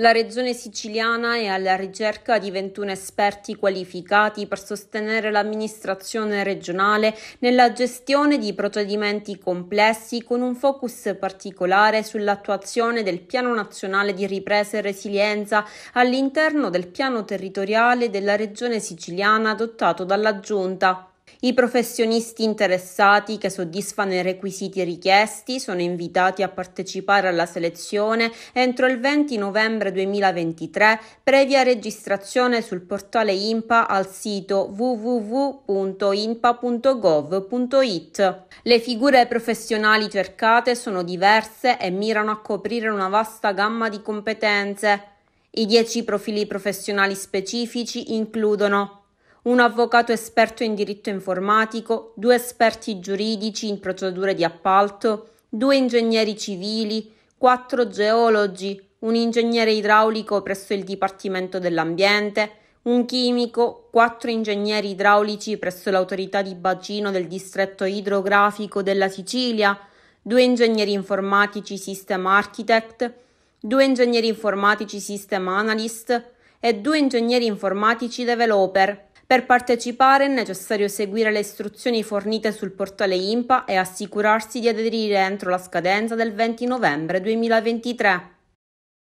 La regione siciliana è alla ricerca di 21 esperti qualificati per sostenere l'amministrazione regionale nella gestione di procedimenti complessi con un focus particolare sull'attuazione del Piano Nazionale di Ripresa e Resilienza all'interno del piano territoriale della regione siciliana adottato dalla Giunta. I professionisti interessati che soddisfano i requisiti richiesti sono invitati a partecipare alla selezione entro il 20 novembre 2023 previa registrazione sul portale INPA al sito www.inpa.gov.it. Le figure professionali cercate sono diverse e mirano a coprire una vasta gamma di competenze. I 10 profili professionali specifici includono un avvocato esperto in diritto informatico, due esperti giuridici in procedure di appalto, due ingegneri civili, quattro geologi, un ingegnere idraulico presso il Dipartimento dell'Ambiente, un chimico, quattro ingegneri idraulici presso l'autorità di bacino del distretto idrografico della Sicilia, due ingegneri informatici System Architect, due ingegneri informatici System Analyst e due ingegneri informatici Developer per partecipare è necessario seguire le istruzioni fornite sul portale INPA e assicurarsi di aderire entro la scadenza del 20 novembre 2023.